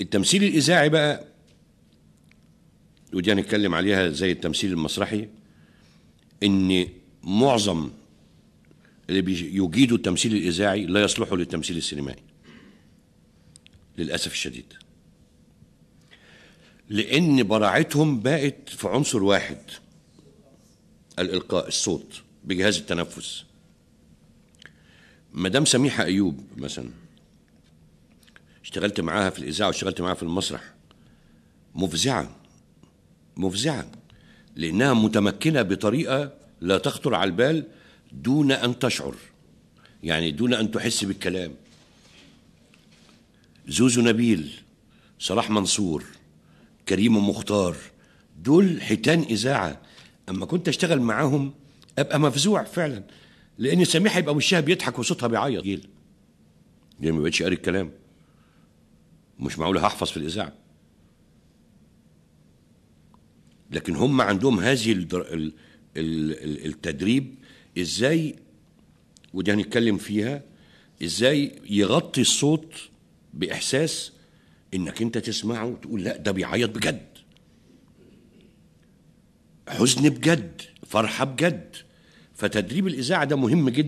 التمثيل الإذاعي بقى ودي هنتكلم عليها زي التمثيل المسرحي إن معظم اللي يجيدوا التمثيل الإذاعي لا يصلحوا للتمثيل السينمائي للأسف الشديد لأن براعتهم بقت في عنصر واحد الإلقاء الصوت بجهاز التنفس مدام سميحة أيوب مثلا اشتغلت معاها في الاذاعه واشتغلت معاها في المسرح مفزعه مفزعه لانها متمكنه بطريقه لا تخطر على البال دون ان تشعر يعني دون ان تحس بالكلام زوزو نبيل صلاح منصور كريم مختار دول حيتان اذاعه اما كنت اشتغل معاهم ابقى مفزوع فعلا لان سميحه هيبقى وشها بيضحك وصوتها بيعيط جيل ما بقتش قاري الكلام مش معقول هحفظ في الاذاعه لكن هم عندهم هذه التدريب ازاي ودي هنتكلم فيها ازاي يغطي الصوت باحساس انك انت تسمعه وتقول لا ده بيعيط بجد حزن بجد فرحه بجد فتدريب الاذاعه ده مهم جدا